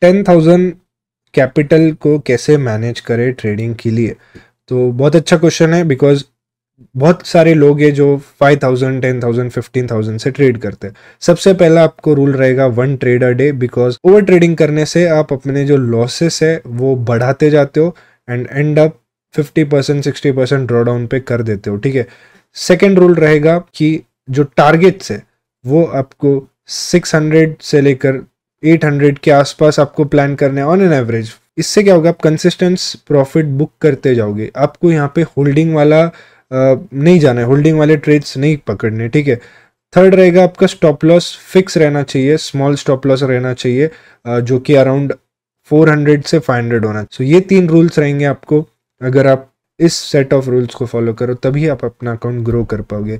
ten thousand capital को कैसे manage करें ट्रेडिंग के लिए तो बहुत अच्छा क्वेश्चन है बिकॉज बहुत सारे लोग हैं जो five thousand ten thousand fifteen thousand से ट्रेड करते हैं सबसे पहला आपको रूल रहेगा one trade a day because over trading करने से आप अपने जो लॉसेस है वो बढ़ाते जाते हो end end up fifty percent sixty percent drawdown पे कर देते हो ठीक है सेकेंड रूल रहेगा कि जो टारगेट्स है वो आपको सिक्स हंड्रेड से लेकर 800 के आसपास आपको प्लान करने ऑन एन एवरेज इससे क्या होगा आप कंसिस्टेंस प्रॉफिट बुक करते जाओगे आपको यहाँ पे होल्डिंग वाला नहीं जाना है होल्डिंग वाले ट्रेड्स नहीं पकड़ने ठीक है थर्ड रहेगा आपका स्टॉप लॉस फिक्स रहना चाहिए स्मॉल स्टॉप लॉस रहना चाहिए जो कि अराउंड 400 से 500 होना सो ये तीन रूल्स रहेंगे आपको अगर आप इस सेट ऑफ रूल्स को फॉलो करो तभी आप अपना अकाउंट ग्रो कर पाओगे